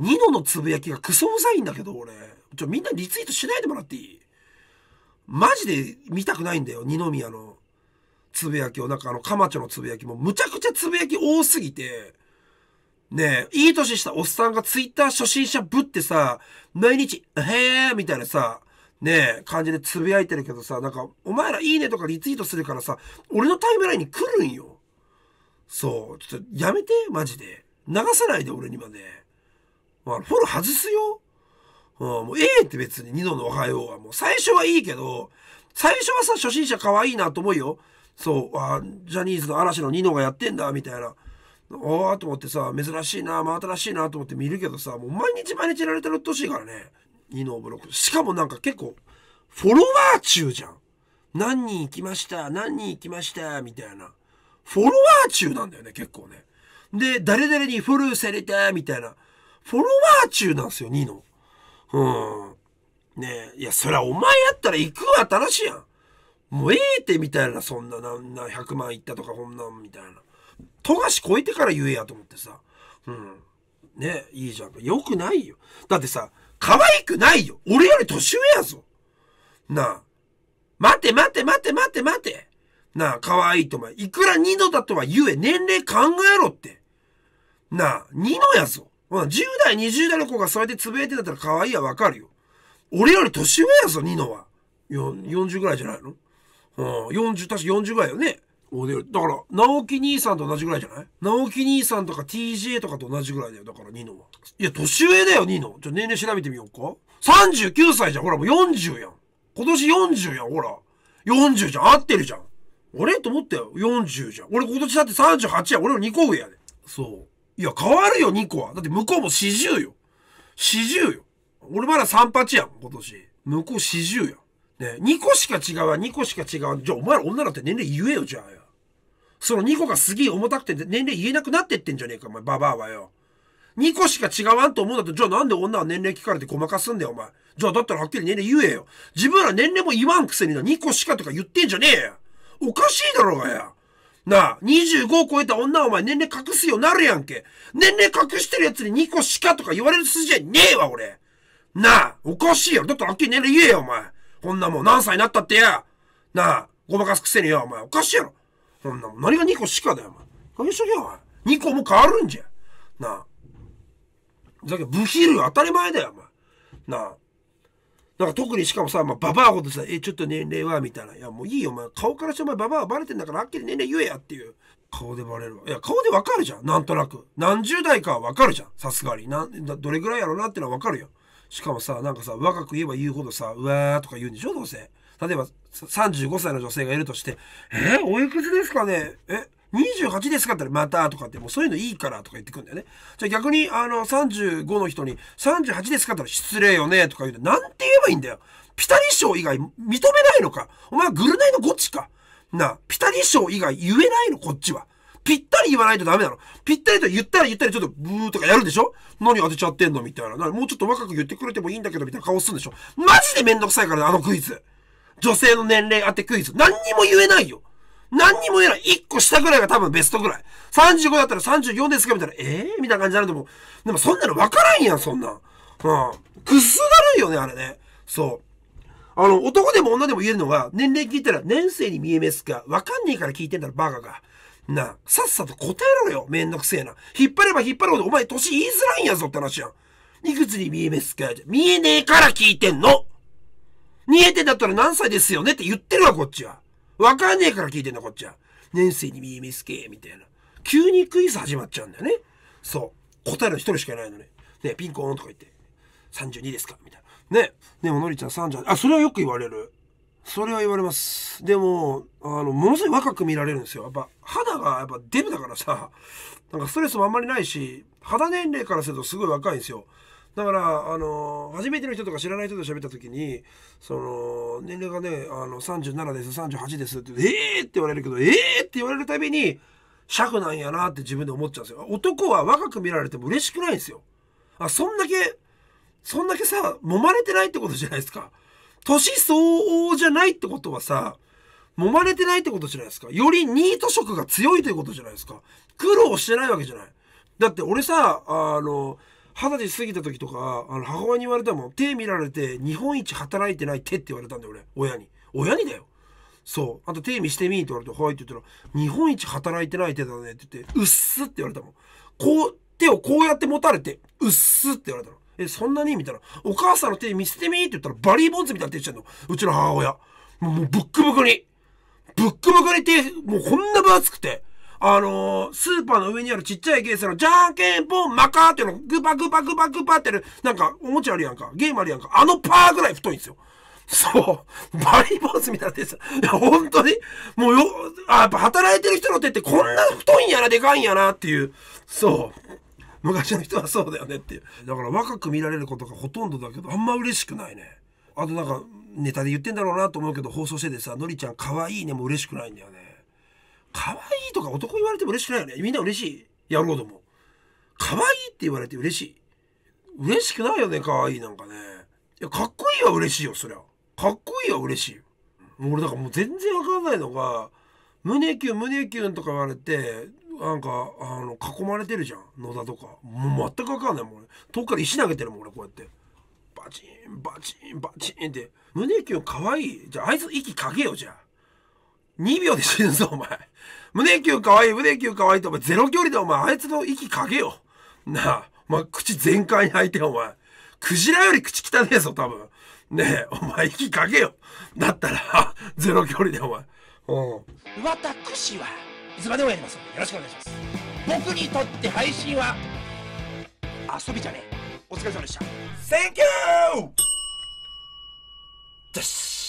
ニノのつぶやきがクソうざいんだけど、俺。ちょ、みんなリツイートしないでもらっていいマジで見たくないんだよ、二宮のつぶやきを。なんかあの、かまちょのつぶやきも、むちゃくちゃつぶやき多すぎて、ねえ、いい年したおっさんがツイッター初心者ぶってさ、毎日、へえーみたいなさ、ねえ、感じでつぶやいてるけどさ、なんか、お前らいいねとかリツイートするからさ、俺のタイムラインに来るんよ。そう、ちょっとやめて、マジで。流さないで、俺にまで。まあ、フォロー外すよ。うん、もうええって別にニノのおはようは。もう最初はいいけど、最初はさ、初心者可愛いなと思うよ。そう、あジャニーズの嵐のニノがやってんだ、みたいな。おーと思ってさ、珍しいな、真新しいなと思って見るけどさ、もう毎日毎日やられてるってほしいからね。ニノブロック。しかもなんか結構、フォロワー中じゃん。何人行きました、何人行きました、みたいな。フォロワー中なんだよね、結構ね。で、誰々にフォルーされた、みたいな。フォロワー中なんですよ、ニノ。うん。ねえ、いや、そりゃお前やったら行くわっしいやん。もうええってみたいな、そんな、なんな、100万いったとか、こんなん、みたいな。富樫超えてから言えやと思ってさ。うん。ねえ、いいじゃん。よくないよ。だってさ、可愛くないよ。俺より年上やぞ。なあ。待て待て待て待て待て。なあ、可愛いとお前、いくらニノだとは言え、年齢考えろって。なあ、ニノやぞ。まあ、10代、20代の子がそうやってつぶやいてんだったら可愛いや、わかるよ。俺より年上やぞ、ニノは。40ぐらいじゃないのうん、40、確か40ぐらいよね。俺より。だから、直樹兄さんと同じぐらいじゃない直樹兄さんとか TJ とかと同じぐらいだよ、だからニノは。いや、年上だよ、ニノ。ちょ、年齢調べてみようか。39歳じゃん、ほら、もう40やん。今年40やん、ほら。40じゃん、合ってるじゃん。俺と思ったよ、40じゃん。俺今年だって38やん。俺の2個上やで、ね。そう。いや、変わるよ、2個は。だって向こうも40よ。40よ。俺まだ38やん、今年。向こう40や。ね、2個しか違うわ、2個しか違う。じゃあ、お前ら女だって年齢言えよ、じゃあよ。その2個がすげえ重たくて年齢言えなくなってってんじゃねえか、お前、ババアはよ。2個しか違わんと思うんだと、じゃあなんで女は年齢聞かれてごまかすんだよ、お前。じゃあだったらはっきり年齢言えよ。自分ら年齢も言わんくせにな、2個しかとか言ってんじゃねえよ。おかしいだろうがや。なあ、25を超えた女はお前年齢隠すようになるやんけ。年齢隠してる奴に2個しかとか言われる筋合いねえわ、俺。なあ、おかしいやろ。だったらあっき年齢言えよ、お前。こんなもん何歳になったってや。なあ、ごまかすくせによ、お前。おかしいやろ。こんなもん。何が2個しかだよ、お前。かけしとけよ、お前。2個も変わるんじゃ。なあ。だけど、ブヒル当たり前だよ、お前。なあ。なんか特にしかもさ、まあ、ババアほどさ、え、ちょっと年齢はみたいな。いや、もういいよ、お前。顔からしてお前ババアはバレてんだから、はっきり年齢言えやっていう。顔でバレるわ。いや、顔でわかるじゃん。なんとなく。何十代かはわかるじゃん。さすがに。なん、どれぐらいやろうなってのはわかるよ。しかもさ、なんかさ、若く言えば言うほどさ、うわーとか言うんでしょ、どうせ。例えば、35歳の女性がいるとして、えー、おいくつですかねえ28ですかったらまたとかって、もうそういうのいいからとか言ってくんだよね。じゃあ逆に、あの、35の人に、38ですかったら失礼よねとか言うと、なんて言えばいいんだよ。ピタリ賞以外認めないのか。お前はグルナイのゴチか。なピタリ賞以外言えないの、こっちは。ぴったり言わないとダメなの。ぴったりと言ったら言ったらちょっとブーとかやるでしょ何当てちゃってんのみたいな。もうちょっと若く言ってくれてもいいんだけどみたいな顔するんでしょマジでめんどくさいからね、あのクイズ。女性の年齢当てクイズ。何にも言えないよ。何にも言えない。1個下ぐらいが多分ベストぐらい。35だったら34ですかみたいな。えー、みたいな感じになると思う。でもそんなの分からんやん、そんなうん。くっすだるいよね、あれね。そう。あの、男でも女でも言えるのは、年齢聞いたら、年生に見えますか分かんねえから聞いてんだろ、バカが。なあ、さっさと答えろよ、めんどくせえな。引っ張れば引っ張るほど、お前年言いづらいんやぞって話やん。いくつに見えますか見えねえから聞いてんの見えてだったら何歳ですよねって言ってるわ、こっちは。わかんねえから聞いてんだ、こっちは。年生に見えすけ、みたいな。急にクイズ始まっちゃうんだよね。そう。答えるの一人しかいないのね。ねピンコーンとか言って。32ですかみたいな。ね。でも、のりちゃん30、あ、それはよく言われる。それは言われます。でも、あの、ものすごい若く見られるんですよ。やっぱ、肌がやっぱデブだからさ、なんかストレスもあんまりないし、肌年齢からするとすごい若いんですよ。だからあの初めての人とか知らない人と喋った時にその年齢がねあの37です38ですってええって言われるけどええって言われるたびに尺なんやなって自分で思っちゃうんですよ男は若く見られても嬉しくないんですよあそんだけそんだけさ揉まれてないってことじゃないですか年相応じゃないってことはさ揉まれてないってことじゃないですかよりニート色が強いということじゃないですか苦労してないわけじゃないだって俺さあの二十歳過ぎた時とかあの母親に言われたもん手見られて日本一働いてない手って言われたんだよ俺親に親にだよそうあと手見してみって言われて「はい」って言ったら「日本一働いてない手だね」って言って「うっす」って言われたもんこう手をこうやって持たれて「うっす」って言われたの「えそんなに?」みたいな「お母さんの手見せてみ」って言ったらバリーボンズみたいな手してんのうちの母親もうもうブックブクにブックブクに手もうこんな分厚くてあのー、スーパーの上にあるちっちゃいケースの、じゃんけんぽんまかーっての、グパグパグパグパってる、なんか、おもちゃあるやんか、ゲームあるやんか、あのパーぐらい太いんですよ。そう。バリーボースみたいな手です。いや、本当に。もうよ、あ、やっぱ働いてる人の手ってこんな太いんやな、でかいんやなっていう。そう。昔の人はそうだよねっていう。だから若く見られることがほとんどだけど、あんま嬉しくないね。あとなんか、ネタで言ってんだろうなと思うけど、放送しててさ、のりちゃん可愛いねも嬉しくないんだよね。可愛いとか男言われても嬉しくないよねみんな嬉しいやろうども可愛いって言われて嬉しい嬉しくないよね可愛いなんかねいやかっこいいは嬉しいよそりゃかっこいいは嬉しいう俺だからもう全然わかんないのが胸キュン胸キュンとか言われてなんかあの囲まれてるじゃん野田とかもう全くわかんないもん遠くから石投げてるもん俺こうやってバチンバチンバチンって胸キュンかわいいじゃああいつ息かけよじゃあ2秒で死ぬぞ、お前。胸球かわいい、胸球かわいいと、お前、ゼロ距離で、お前、あいつの息かけよ。なあ、お前、口全開に吐いて、お前。クジラより口汚ねえぞ、多分。ねえ、お前、息かけよ。だったら、ゼロ距離で、お前。うん。私は、いつまでもやりますのよろしくお願いします。僕にとって配信は、遊びじゃねえ。お疲れ様でした。Thank you! です。